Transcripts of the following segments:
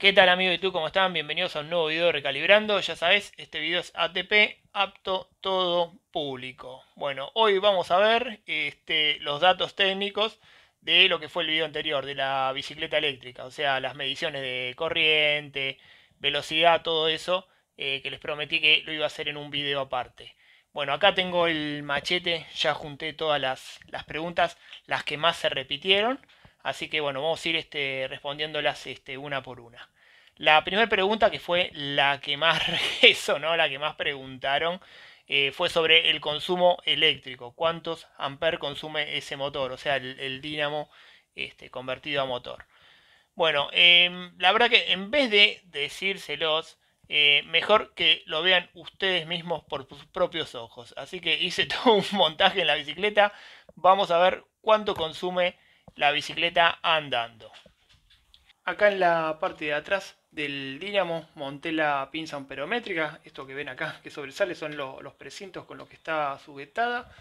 ¿Qué tal amigo y tú? ¿Cómo están? Bienvenidos a un nuevo video de Recalibrando. Ya sabes, este video es ATP, apto todo público. Bueno, hoy vamos a ver este, los datos técnicos de lo que fue el video anterior, de la bicicleta eléctrica. O sea, las mediciones de corriente, velocidad, todo eso, eh, que les prometí que lo iba a hacer en un video aparte. Bueno, acá tengo el machete, ya junté todas las, preguntas, las que más se repitieron. Así que bueno, vamos a ir este, respondiéndolas este, una por una. La primera pregunta, que fue la que más no la que más preguntaron, eh, fue sobre el consumo eléctrico. ¿Cuántos amperes consume ese motor? O sea, el, dínamo este, convertido a motor. Bueno, em, la verdad que en vez de decírselos, eh, mejor que lo vean ustedes mismos por sus propios ojos. Así que hice todo un montaje en la bicicleta. Vamos a ver cuánto consume la bicicleta andando. Acá en la parte de atrás del monté la pinza amperométrica, esto que ven acá que sobresale son los precintos con los que está sujetada.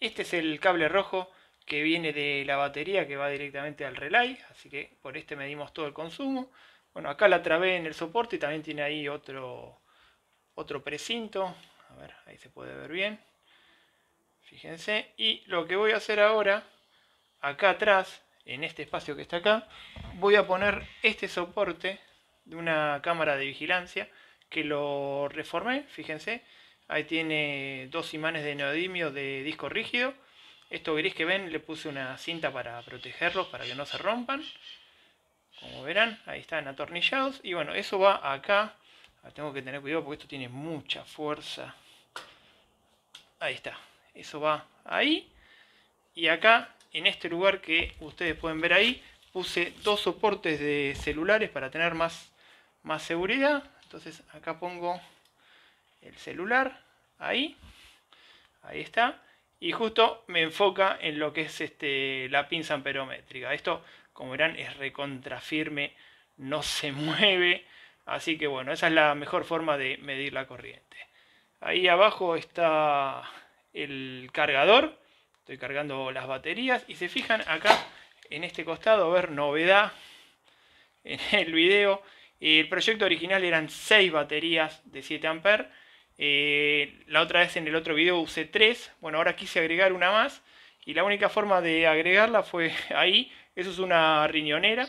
Este es el cable rojo que viene de la batería que va directamente al relay, así que por este medimos todo el consumo. Bueno, acá la trabé en el soporte y también tiene ahí otro, otro precinto. A ver, ahí se puede ver bien. Fíjense. Y lo que voy a hacer ahora, acá atrás, en este espacio que está acá, voy a poner este soporte de una cámara de vigilancia que lo reformé, fíjense, ahí tiene dos imanes de neodimio de disco rígido, esto gris que ven le puse una cinta para protegerlos, para que no se rompan, como verán, ahí están atornillados, y bueno, eso va acá, ah, tengo que tener cuidado porque esto tiene mucha fuerza, ahí está, eso va ahí, y acá, en este lugar que ustedes pueden ver ahí, puse dos soportes de celulares para tener más más seguridad. Entonces acá pongo el celular, ahí, ahí está. Y justo me enfoca en lo que es este, la pinza amperométrica. Esto, como verán, es recontra firme no se mueve. Así que bueno, esa es la mejor forma de medir la corriente. Ahí abajo está el cargador. Estoy cargando las baterías. Y se fijan acá en este costado, a ver, novedad en el video el proyecto original eran 6 baterías de 7 amperes. Eh, la otra vez en el otro video usé 3. Bueno, ahora quise agregar una más. Y la única forma de agregarla fue ahí. Eso es una riñonera.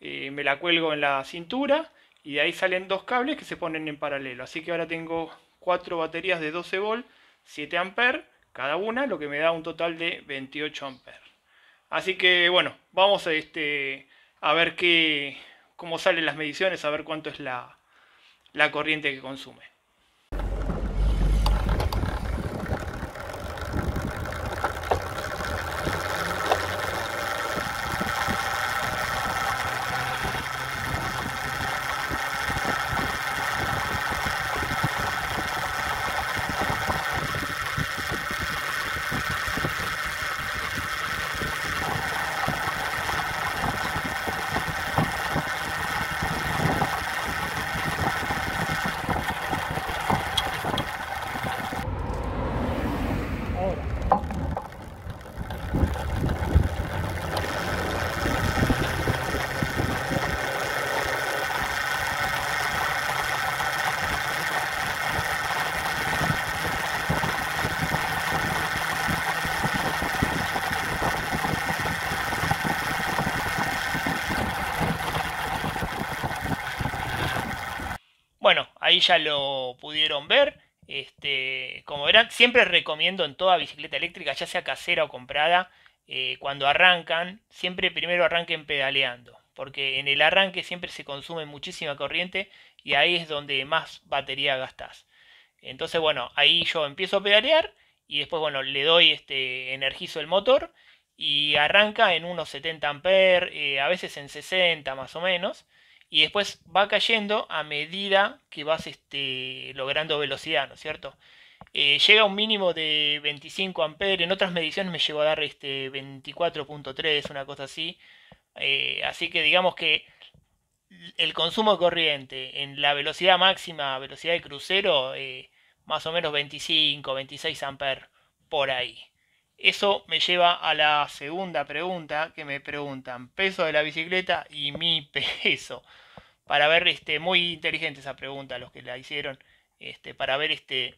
Eh, me la cuelgo en la cintura. Y de ahí salen dos cables que se ponen en paralelo. Así que ahora tengo 4 baterías de 12 v 7 amperes cada una, lo que me da un total de 28 amperes. Así que bueno, vamos a, este, a ver qué, cómo salen las mediciones, a ver cuánto es la, la corriente que consume. ahí ya lo pudieron ver. Este, como verán, siempre recomiendo en toda bicicleta eléctrica, ya sea casera o comprada, eh, cuando arrancan, siempre primero arranquen pedaleando, porque en el arranque siempre se consume muchísima corriente y ahí es donde más batería gastas. Entonces, bueno, ahí yo empiezo a pedalear y después, bueno, le doy este, energizo el motor y arranca en unos 70 amperes, eh, a veces en 60 más o menos y después va cayendo a medida que vas este, logrando velocidad, ¿no es cierto? Eh, llega a un mínimo de 25 amperes, en otras mediciones me llegó a dar este 24.3, una cosa así. Eh, así que digamos que el consumo de corriente en la velocidad máxima, velocidad de crucero, eh, más o menos 25, 26 amperes por ahí. Eso me lleva a la segunda pregunta que me preguntan, peso de la bicicleta y mi peso. Para ver, este, muy inteligente esa pregunta, los que la hicieron, este, para ver, este,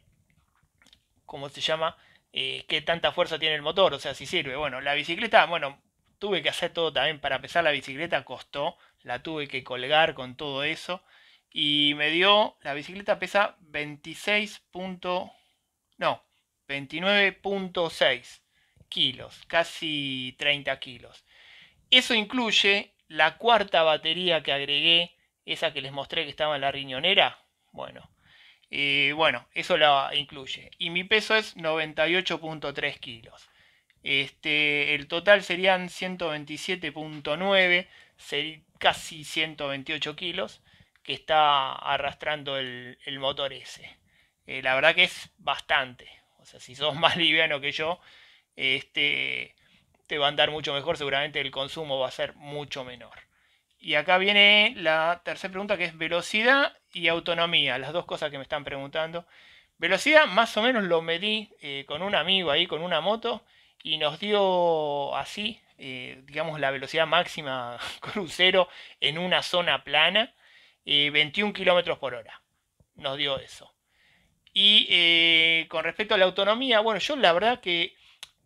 ¿cómo se llama? Eh, qué tanta fuerza tiene el motor, o sea, si sirve. Bueno, la bicicleta, bueno, tuve que hacer todo también para pesar la bicicleta, costó, la tuve que colgar con todo eso. Y me dio, la bicicleta pesa 26. no, 29.6 casi 30 kilos. Eso incluye la cuarta batería que agregué, esa que les mostré que estaba en la riñonera. Bueno, eh, bueno, eso la incluye. Y mi peso es 98.3 kilos. Este, el total serían 127.9, casi 128 kilos que está arrastrando el, motor ese. Eh, la verdad que es bastante. O sea, si sos más liviano que yo, este, te va a andar mucho mejor, seguramente el consumo va a ser mucho menor. Y acá viene la tercera pregunta que es velocidad y autonomía, las dos cosas que me están preguntando. Velocidad más o menos lo medí eh, con un amigo ahí, con una moto, y nos dio así, eh, digamos, la velocidad máxima crucero en una zona plana, 21 eh, kilómetros por hora. Nos dio eso. Y con respecto a la autonomía, bueno, yo la verdad que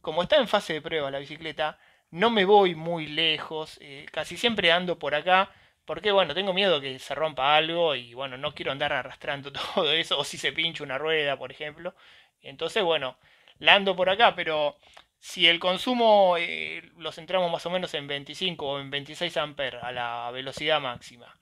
como está en fase de prueba la bicicleta, no me voy muy lejos, eh, casi siempre ando por acá, porque bueno, tengo miedo que se rompa algo y bueno, no quiero andar arrastrando todo eso, o si se pincha una rueda, por ejemplo. Entonces, bueno, la ando por acá, pero si el consumo eh, lo centramos más o menos en 25 o en 26 amperes a la velocidad máxima.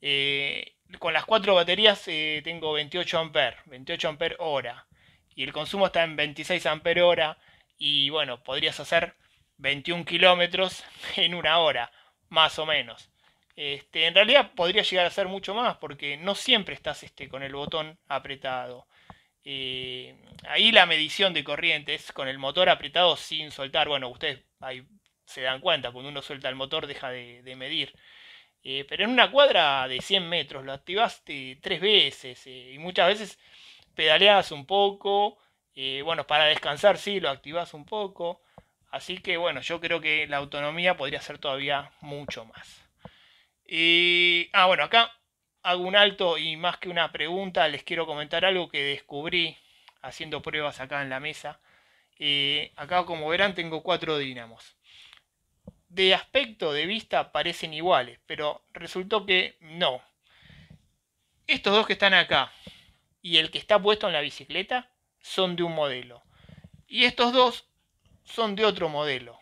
Eh, con las cuatro baterías tengo 28 amperes, 28 amperes hora. Y el consumo está en 26 amperes hora y bueno, podrías hacer 21 kilómetros en una hora, más o menos. Este, en realidad podría llegar a ser mucho más porque no siempre estás este, con el botón apretado. Eh, ahí la medición de corrientes. con el motor apretado sin soltar. Bueno, ustedes ahí se dan cuenta, cuando uno suelta el motor deja de, medir. Eh, pero en una cuadra de 100 metros lo activaste eh, tres veces y muchas veces pedaleas un poco, eh, bueno, para descansar sí, lo activas un poco. Así que bueno, yo creo que la autonomía podría ser todavía mucho más. ah, bueno, acá hago un alto y más que una pregunta, les quiero comentar algo que descubrí haciendo pruebas acá en la mesa. Eh, acá como verán tengo cuatro dínamos. De aspecto, de vista, parecen iguales, pero resultó que no. Estos dos que están acá y el que está puesto en la bicicleta son de un modelo. Y estos dos son de otro modelo.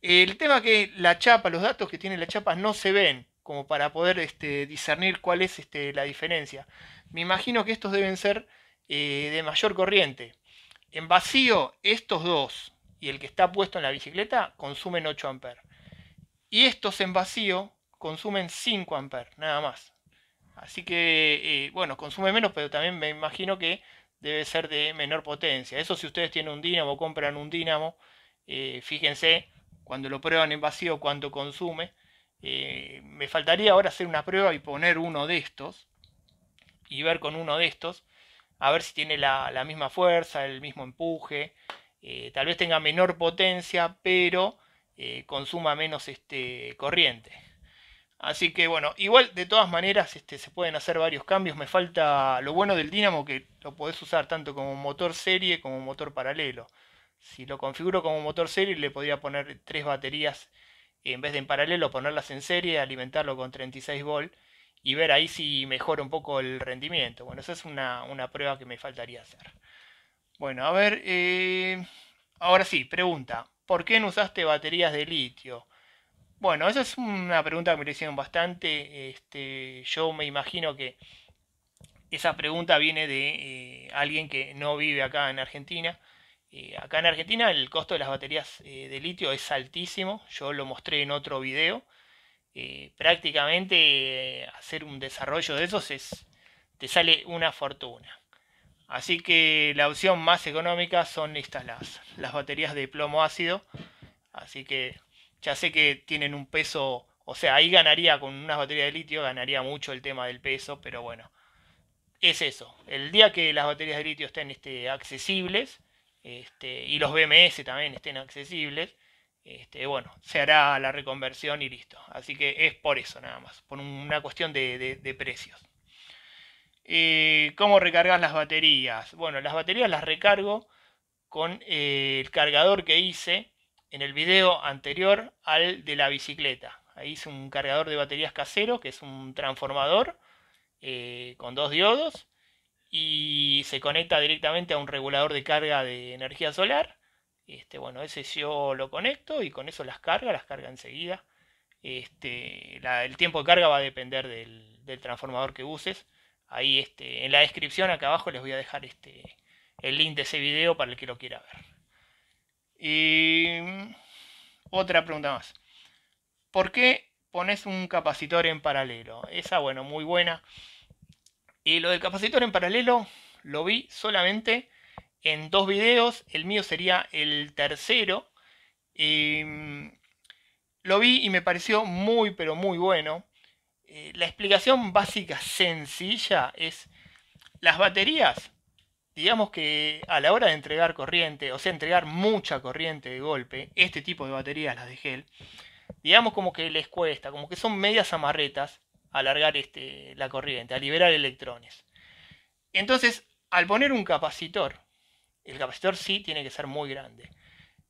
El tema que la chapa, los datos que tiene la chapa no se ven como para poder este, discernir cuál es este, la diferencia. Me imagino que estos deben ser eh, de mayor corriente. En vacío, estos dos y el que está puesto en la bicicleta consumen 8 amperes. Y estos en vacío consumen 5 amperes, nada más. Así que, eh, bueno, consume menos, pero también me imagino que debe ser de menor potencia. Eso si ustedes tienen un dínamo, compran un dínamo, eh, fíjense cuando lo prueban en vacío cuánto consume. Eh, me faltaría ahora hacer una prueba y poner uno de estos y ver con uno de estos a ver si tiene la, misma fuerza, el mismo empuje. Eh, tal vez tenga menor potencia, pero consuma menos este, corriente. Así que bueno, igual de todas maneras este, se pueden hacer varios cambios. Me falta lo bueno del Dynamo que lo podés usar tanto como motor serie como motor paralelo. Si lo configuro como motor serie le podría poner tres baterías en vez de en paralelo, ponerlas en serie, alimentarlo con 36 volt y ver ahí si mejora un poco el rendimiento. Bueno, esa es una, prueba que me faltaría hacer. Bueno, a ver, eh, ahora sí, pregunta, ¿por qué no usaste baterías de litio? Bueno, esa es una pregunta que me hicieron bastante. Este, yo me imagino que esa pregunta viene de eh, alguien que no vive acá en Argentina. Eh, acá en Argentina el costo de las baterías eh, de litio es altísimo. Yo lo mostré en otro video. prácticamente hacer un desarrollo de esos es, te sale una fortuna. Así que la opción más económica son estas las, las baterías de plomo ácido. Así que ya sé que tienen un peso, o sea, ahí ganaría con unas baterías de litio, ganaría mucho el tema del peso, pero bueno, es eso. El día que las baterías de litio estén este, accesibles este, y los BMS también estén accesibles, este, bueno, se hará la reconversión y listo. Así que es por eso nada más, por una cuestión de, precios. Eh, ¿Cómo recargas las baterías? Bueno, las baterías las recargo con eh, el cargador que hice en el video anterior al de la bicicleta. Ahí hice un cargador de baterías casero, que es un transformador eh, con dos diodos y se conecta directamente a un regulador de carga de energía solar. Este, bueno, ese yo lo conecto y con eso las carga, las carga enseguida. Este, el tiempo de carga va a depender del, transformador que uses. Ahí este, en la descripción acá abajo les voy a dejar este, el link de ese video para el que lo quiera ver. Y mm, otra pregunta más. ¿Por qué pones un capacitor en paralelo? Esa, bueno, muy buena. Y lo del capacitor en paralelo lo vi solamente en dos videos. El mío sería el tercero. Mm, lo vi y me pareció muy, pero muy bueno. Eh, la explicación básica sencilla es, las baterías digamos que a la hora de entregar corriente, o sea, entregar mucha corriente de golpe, este tipo de baterías, las de gel, digamos como que les cuesta, como que son medias amarretas alargar este, la corriente, a liberar electrones. Entonces, al poner un capacitor, el capacitor sí tiene que ser muy grande.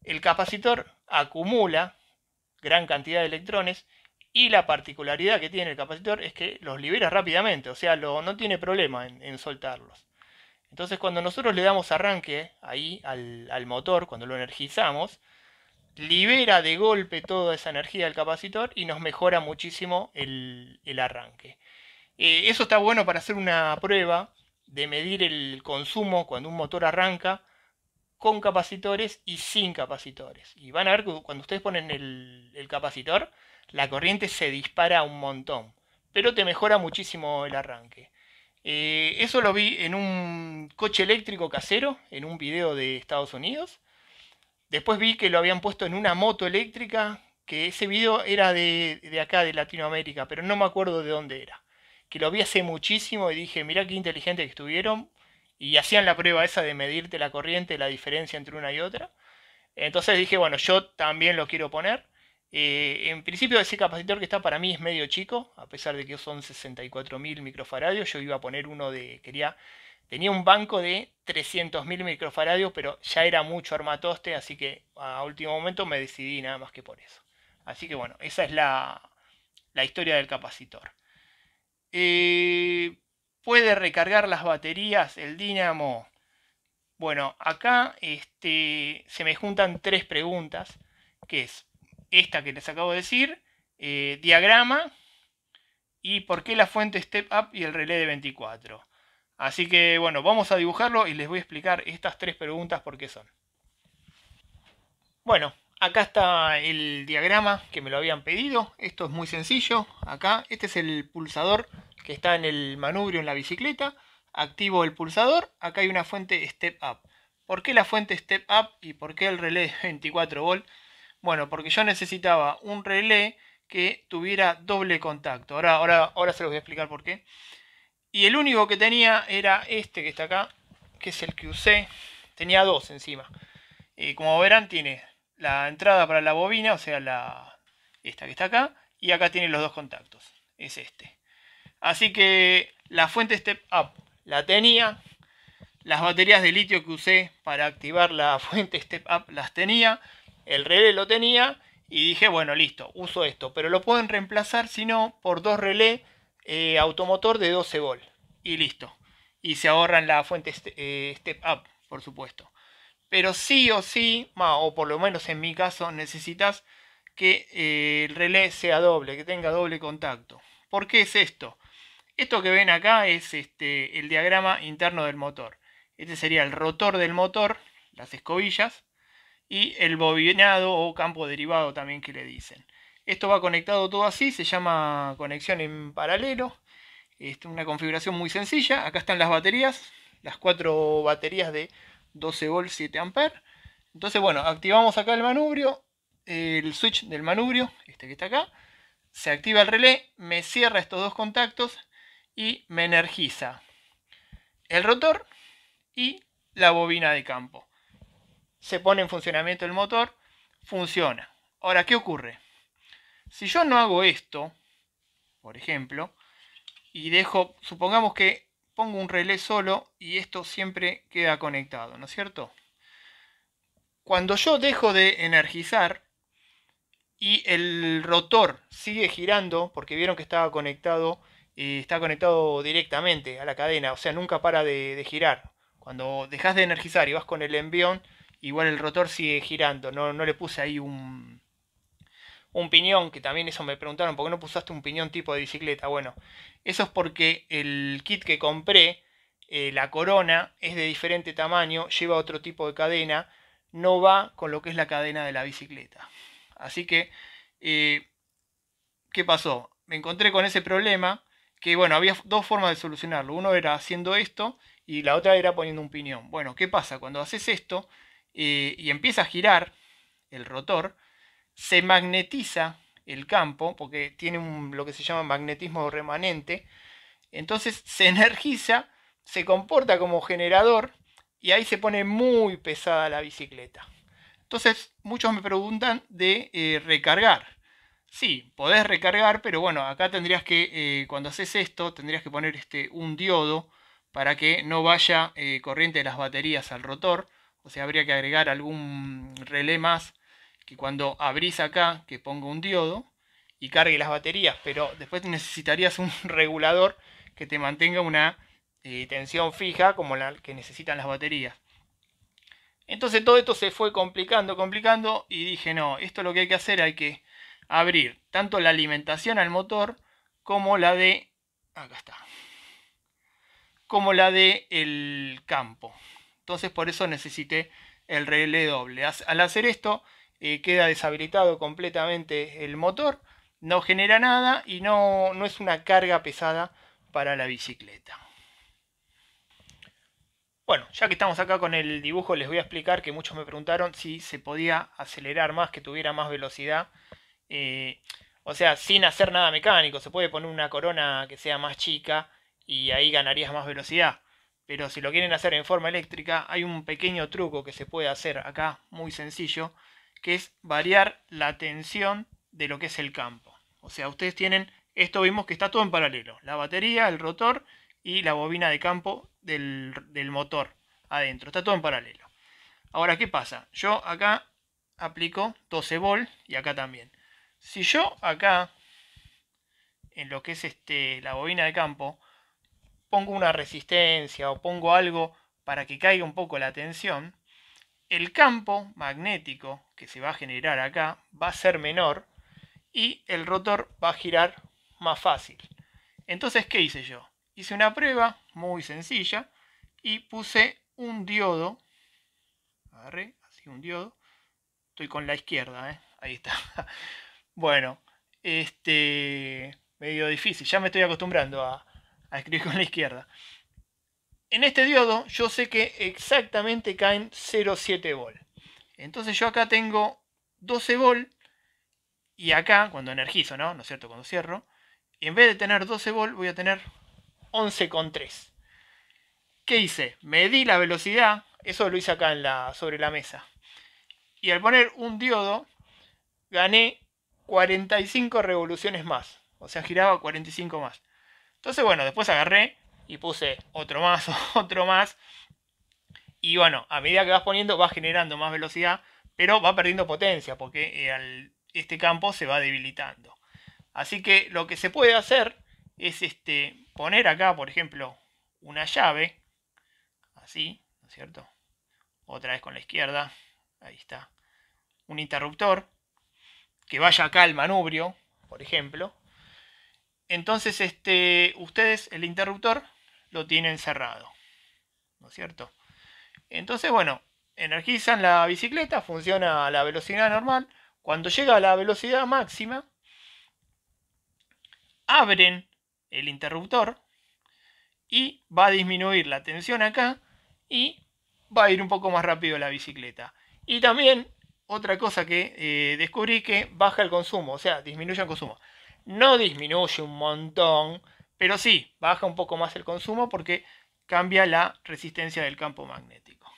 El capacitor acumula gran cantidad de electrones y la particularidad que tiene el capacitor es que los libera rápidamente, o sea, no tiene problema en soltarlos. Entonces cuando nosotros le damos arranque ahí al, motor, cuando lo energizamos, libera de golpe toda esa energía del capacitor y nos mejora muchísimo el, arranque. Eh, eso está bueno para hacer una prueba de medir el consumo cuando un motor arranca con capacitores y sin capacitores. Y van a ver que cuando ustedes ponen el capacitor, la corriente se dispara un montón, pero te mejora muchísimo el arranque. Eh, eso lo vi en un coche eléctrico casero, en un video de Estados Unidos. Después vi que lo habían puesto en una moto eléctrica, que ese video era de, de acá, de Latinoamérica, pero no me acuerdo de dónde era. Que lo vi hace muchísimo y dije, mirá qué inteligente que estuvieron. Y hacían la prueba esa de medirte la corriente, la diferencia entre una y otra. Entonces dije, bueno, yo también lo quiero poner. Eh, en principio ese capacitor que está para mí es medio chico, a pesar de que son 64.000 microfaradios, yo iba a poner uno de, quería, tenía un banco de 300.000 microfaradios, pero ya era mucho armatoste, así que a último momento me decidí nada más que por eso. Así que bueno, esa es la, la historia del capacitor. Eh, ¿Puede recargar las baterías el dínamo? Bueno, acá este, se me juntan tres preguntas, que es, esta que les acabo de decir, eh, diagrama y por qué la fuente Step Up y el relé de 24. Así que bueno, vamos a dibujarlo y les voy a explicar estas tres preguntas por qué son. Bueno, acá está el diagrama que me lo habían pedido. Esto es muy sencillo. Acá, este es el pulsador que está en el manubrio en la bicicleta. Activo el pulsador. Acá hay una fuente Step Up. ¿Por qué la fuente Step Up y por qué el relé 24 volt bueno, porque yo necesitaba un relé que tuviera doble contacto. Ahora, ahora, ahora se los voy a explicar por qué. Y el único que tenía era este que está acá, que es el que usé. Tenía dos encima. como verán, tiene la entrada para la bobina, o sea, la, esta que está acá. Y acá tiene los dos contactos. Es este. Así que la fuente Step Up la tenía. Las baterías de litio que usé para activar la fuente Step Up las tenía el relé lo tenía y dije, bueno, listo, uso esto, pero lo pueden reemplazar, si no, por dos relés eh, automotor de 12 volt y listo. Y se ahorran la fuente este, eh, Step Up, por supuesto. Pero sí o sí, o por lo menos en mi caso, necesitas que eh, el relé sea doble, que tenga doble contacto. ¿Por qué es esto? Esto que ven acá es este, el diagrama interno del motor. Este sería el rotor del motor, las escobillas, y el bobinado o campo derivado también que le dicen. Esto va conectado todo así, se llama conexión en paralelo. Es este, una configuración muy sencilla. Acá están las baterías, las cuatro baterías de 12 v 7 amperes. Entonces, bueno, activamos acá el manubrio, el switch del manubrio, este que está acá. Se activa el relé, me cierra estos dos contactos y me energiza el rotor y la bobina de campo se pone en funcionamiento el motor, funciona. Ahora, ¿qué ocurre? Si yo no hago esto, por ejemplo, y dejo, supongamos que pongo un relé solo y esto siempre queda conectado, ¿no es cierto? Cuando yo dejo de energizar y el rotor sigue girando, porque vieron que estaba conectado, eh, está conectado directamente a la cadena, o sea, nunca para de, de girar. Cuando dejas de energizar y vas con el envión, Igual el rotor sigue girando, no, le puse ahí un, un piñón, que también eso me preguntaron, ¿por qué no pusiste un piñón tipo de bicicleta? Bueno, eso es porque el kit que compré, eh, la corona, es de diferente tamaño, lleva otro tipo de cadena, no va con lo que es la cadena de la bicicleta. Así que, eh, ¿qué pasó? Me encontré con ese problema, que bueno, había dos formas de solucionarlo. Uno era haciendo esto y la otra era poniendo un piñón. Bueno, ¿qué pasa? Cuando haces esto, y empieza a girar el rotor, se magnetiza el campo, porque tiene lo que se llama magnetismo remanente, entonces se energiza, se comporta como generador y ahí se pone muy pesada la bicicleta. Entonces muchos me preguntan de eh, recargar. Sí, podés recargar, pero bueno, acá tendrías que, eh, cuando haces esto, tendrías que poner este, un diodo para que no vaya eh, corriente de las baterías al rotor. O sea, habría que agregar algún relé más que cuando abrís acá, que ponga un diodo y cargue las baterías. Pero después necesitarías un regulador que te mantenga una eh, tensión fija como la que necesitan las baterías. Entonces todo esto se fue complicando, complicando y dije, no, esto lo que hay que hacer, hay que abrir tanto la alimentación al motor como la de... Acá está. Como la de el campo. Entonces por eso necesité el relé doble. Al hacer esto eh, queda deshabilitado completamente el motor, no genera nada y no, es una carga pesada para la bicicleta. Bueno, ya que estamos acá con el dibujo, les voy a explicar que muchos me preguntaron si se podía acelerar más, que tuviera más velocidad. Eh, o sea, sin hacer nada mecánico, se puede poner una corona que sea más chica y ahí ganarías más velocidad. Pero si lo quieren hacer en forma eléctrica, hay un pequeño truco que se puede hacer acá, muy sencillo, que es variar la tensión de lo que es el campo. O sea, ustedes tienen, esto vimos que está todo en paralelo, la batería, el rotor y la bobina de campo del, motor adentro, está todo en paralelo. Ahora, ¿qué pasa? Yo acá aplico 12 volt y acá también. Si yo acá, en lo que es este, la bobina de campo, pongo una resistencia o pongo algo para que caiga un poco la tensión, el campo magnético que se va a generar acá va a ser menor y el rotor va a girar más fácil. Entonces, ¿qué hice yo? Hice una prueba muy sencilla y puse un diodo. Agarré así un diodo. Estoy con la izquierda, ¿eh? ahí está. bueno, este medio difícil, ya me estoy acostumbrando a, a escribir con la izquierda. En este diodo yo sé que exactamente caen 0,7 volt. Entonces yo acá tengo 12 volt y acá, cuando energizo, ¿no? ¿No es cierto? Cuando cierro, en vez de tener 12 volt voy a tener 11,3. ¿Qué hice? Medí la velocidad, eso lo hice acá sobre la mesa. Y al poner un diodo, gané 45 revoluciones más. O sea, giraba 45 más. Entonces, bueno, después agarré y puse otro más, otro más. Y bueno, a medida que vas poniendo, va generando más velocidad, pero va perdiendo potencia porque eh, este campo se va debilitando. Así que lo que se puede hacer es este, poner acá, por ejemplo, una llave, así, ¿no es cierto? Otra vez con la izquierda, ahí está. Un interruptor que vaya acá al manubrio, por ejemplo, entonces, este, ustedes el interruptor lo tienen cerrado, ¿no es cierto? Entonces, bueno, energizan la bicicleta, funciona a la velocidad normal. Cuando llega a la velocidad máxima, abren el interruptor y va a disminuir la tensión acá y va a ir un poco más rápido la bicicleta. Y también otra cosa que eh, descubrí que baja el consumo, o sea, disminuye el consumo no disminuye un montón, pero sí baja un poco más el consumo porque cambia la resistencia del campo magnético.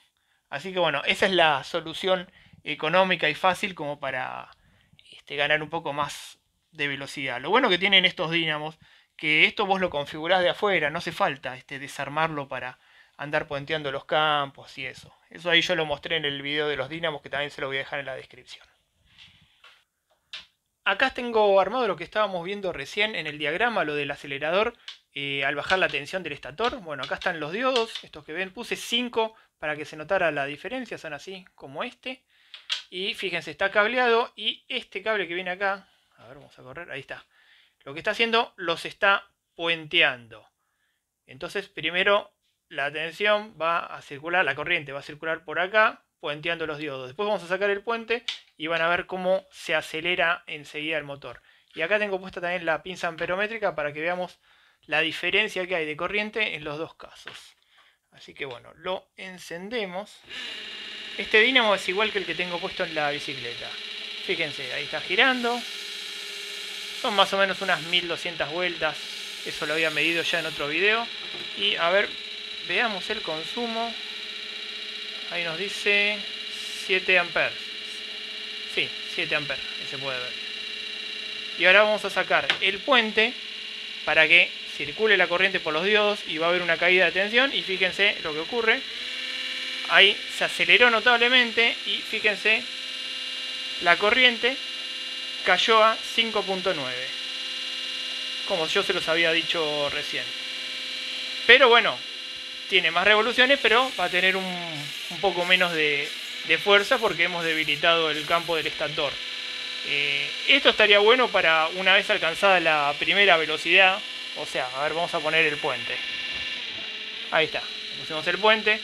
Así que bueno, esa es la solución económica y fácil como para este, ganar un poco más de velocidad. Lo bueno que tienen estos dínamos, que esto vos lo configurás de afuera, no hace falta este, desarmarlo para andar puenteando los campos y eso. Eso ahí yo lo mostré en el video de los dínamos que también se lo voy a dejar en la descripción. Acá tengo armado lo que estábamos viendo recién en el diagrama, lo del acelerador eh, al bajar la tensión del estator. Bueno, acá están los diodos, estos que ven. Puse 5 para que se notara la diferencia, son así como este. Y fíjense, está cableado y este cable que viene acá, a ver, vamos a correr, ahí está. Lo que está haciendo, los está puenteando. Entonces, primero la tensión va a circular, la corriente va a circular por acá, puenteando los diodos. Después vamos a sacar el puente y van a ver cómo se acelera enseguida el motor. Y acá tengo puesta también la pinza amperométrica para que veamos la diferencia que hay de corriente en los dos casos. Así que bueno, lo encendemos. Este dínamo es igual que el que tengo puesto en la bicicleta. Fíjense, ahí está girando. Son más o menos unas 1200 vueltas. Eso lo había medido ya en otro video. Y a ver, veamos el consumo. Ahí nos dice 7 amperes. Sí, 7 amperes, se puede ver. Y ahora vamos a sacar el puente para que circule la corriente por los diodos y va a haber una caída de tensión y fíjense lo que ocurre. Ahí se aceleró notablemente y fíjense la corriente cayó a 5.9 como yo se los había dicho recién. Pero bueno, tiene más revoluciones, pero va a tener un, poco menos de, fuerza porque hemos debilitado el campo del estator. Eh, esto estaría bueno para una vez alcanzada la primera velocidad. O sea, a ver, vamos a poner el puente. Ahí está, pusimos el puente.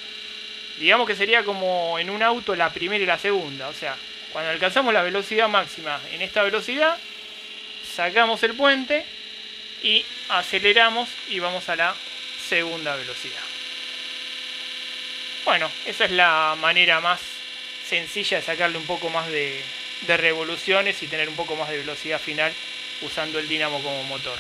Digamos que sería como en un auto la primera y la segunda. O sea, cuando alcanzamos la velocidad máxima en esta velocidad, sacamos el puente y aceleramos y vamos a la segunda velocidad. Bueno, esa es la manera más sencilla de sacarle un poco más de, revoluciones y tener un poco más de velocidad final usando el dinamo como motor.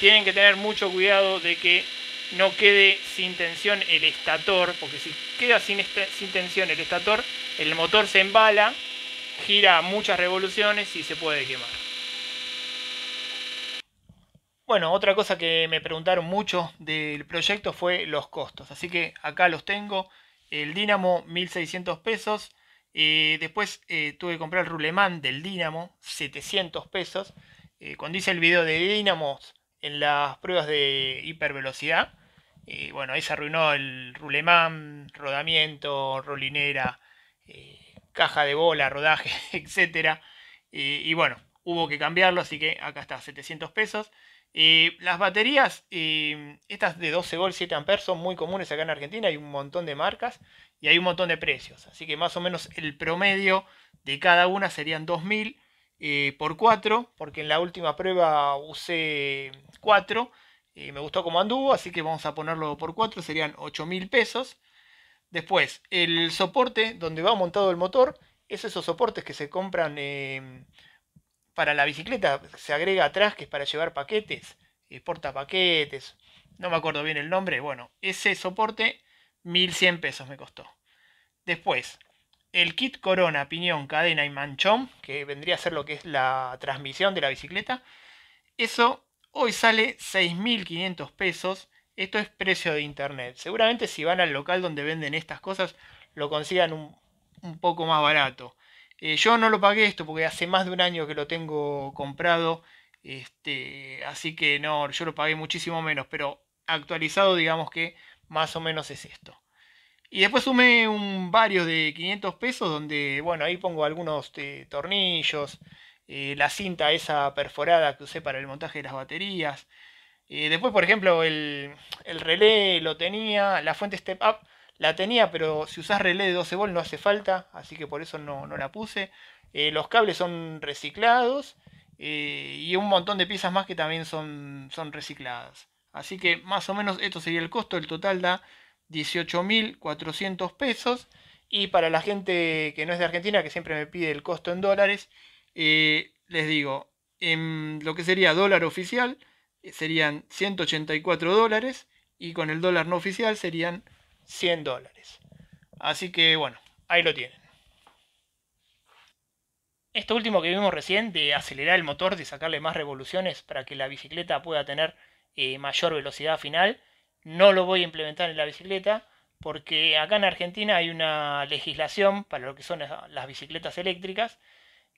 Tienen que tener mucho cuidado de que no quede sin tensión el estator, porque si queda sin, este, sin tensión el estator, el motor se embala, gira muchas revoluciones y se puede quemar. Bueno, otra cosa que me preguntaron mucho del proyecto fue los costos. Así que acá los tengo. El Dynamo 1600 pesos. Eh, después eh, tuve que comprar el rulemán del Dynamo 700 pesos. Eh, cuando hice el video de Dynamos en las pruebas de hipervelocidad, bueno, ahí se arruinó el rulemán, rodamiento, rolinera, caja de bola, rodaje, etc. y bueno, hubo que cambiarlo, así que acá está, 700 pesos las baterías, mm, estas de 12 v 7 amperes son muy comunes acá en Argentina, hay un montón de marcas y hay un montón de precios, así que más o menos el promedio de cada una serían 2000 eh, por 4, porque en la última prueba usé 4, me gustó como anduvo, así que vamos a ponerlo por 4, serían 8000 pesos. Después, el soporte donde va montado el motor, es esos soportes que se compran em, para la bicicleta se agrega atrás que es para llevar paquetes, exporta paquetes, no me acuerdo bien el nombre. Bueno, ese soporte 1100 pesos me costó. Después, el kit corona, piñón, cadena y manchón, que vendría a ser lo que es la transmisión de la bicicleta, eso hoy sale 6.500 pesos. Esto es precio de internet. Seguramente si van al local donde venden estas cosas lo consigan un poco más barato. Eh, yo no lo pagué esto porque hace más de un año que lo tengo comprado. Este, así que no, yo lo pagué muchísimo menos, pero actualizado digamos que más o menos es esto. Y después sumé un varios de 500 pesos donde, bueno, ahí pongo algunos eh, tornillos, eh, la cinta esa perforada que usé para el montaje de las baterías. después, por ejemplo, el, el relé lo tenía, la fuente Step Up la tenía, pero si usás relé de 12 volt no hace falta, así que por eso no, la puse. Eh, los cables son reciclados eh, y un montón de piezas más que también son, son recicladas. Así que más o menos esto sería el costo, el total da 18.400 pesos. Y para la gente que no es de Argentina, que siempre me pide el costo en dólares, eh, les digo, en lo que sería dólar oficial serían 184 dólares y con el dólar no oficial serían 100 dólares. Así que bueno, ahí lo tienen. Esto último que vimos recién de acelerar el motor, de sacarle más revoluciones para que la bicicleta pueda tener eh, mayor velocidad final, no lo voy a implementar en la bicicleta porque acá en Argentina hay una legislación para lo que son las bicicletas eléctricas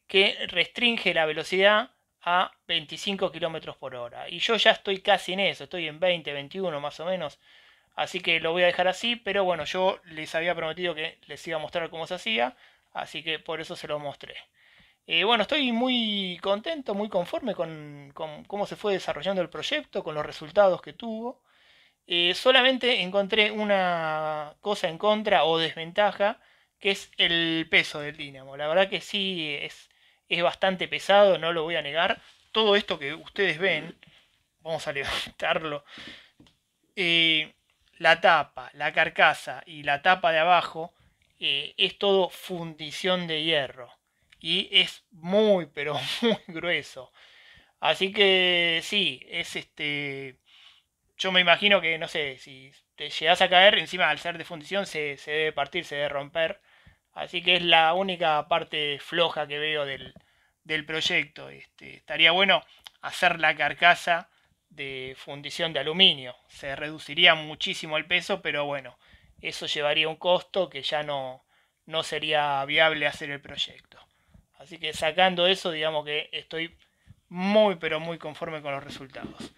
que restringe la velocidad a 25 km por hora. Y yo ya estoy casi en eso, estoy en 20, 21 más o menos Así que lo voy a dejar así, pero bueno, yo les había prometido que les iba a mostrar cómo se hacía, así que por eso se lo mostré. Eh, bueno, estoy muy contento, muy conforme con, cómo se fue desarrollando el proyecto, con los resultados que tuvo. Eh, solamente encontré una cosa en contra o desventaja, que es el peso del dínamo. La verdad que sí es, bastante pesado, no lo voy a negar. Todo esto que ustedes ven, vamos a levantarlo. Eh, la tapa, la carcasa y la tapa de abajo eh, es todo fundición de hierro y es muy pero muy grueso. Así que sí, es este. Yo me imagino que, no sé, si te llegas a caer, encima al ser de fundición se, se debe partir, se debe romper. Así que es la única parte floja que veo del, del proyecto. Este, estaría bueno hacer la carcasa de fundición de aluminio. Se reduciría muchísimo el peso, pero bueno, eso llevaría un costo que ya no, no sería viable hacer el proyecto. Así que sacando eso, digamos que estoy muy pero muy conforme con los resultados.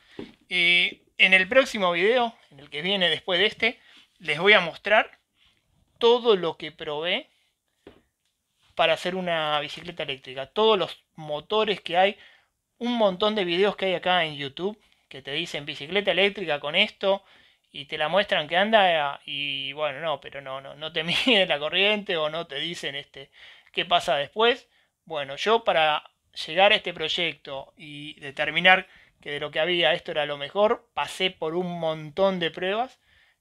y en el próximo video, en el que viene después de este, les voy a mostrar todo lo que probé para hacer una bicicleta eléctrica. Todos los motores que hay, un montón de videos que hay acá en YouTube que te dicen bicicleta eléctrica con esto y te la muestran que anda y bueno, no, pero no, no, no te miden la corriente o no te dicen este, qué pasa después. Bueno, yo para llegar a este proyecto y determinar que de lo que había esto era lo mejor, pasé por un montón de pruebas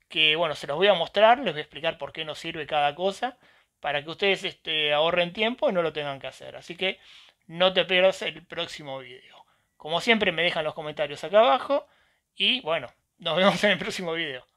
que bueno, se los voy a mostrar, les voy a explicar por qué nos sirve cada cosa, para que ustedes este, ahorren tiempo y no lo tengan que hacer. Así que no te pierdas el próximo video. Como siempre me dejan los comentarios acá abajo y bueno, nos vemos en el próximo video.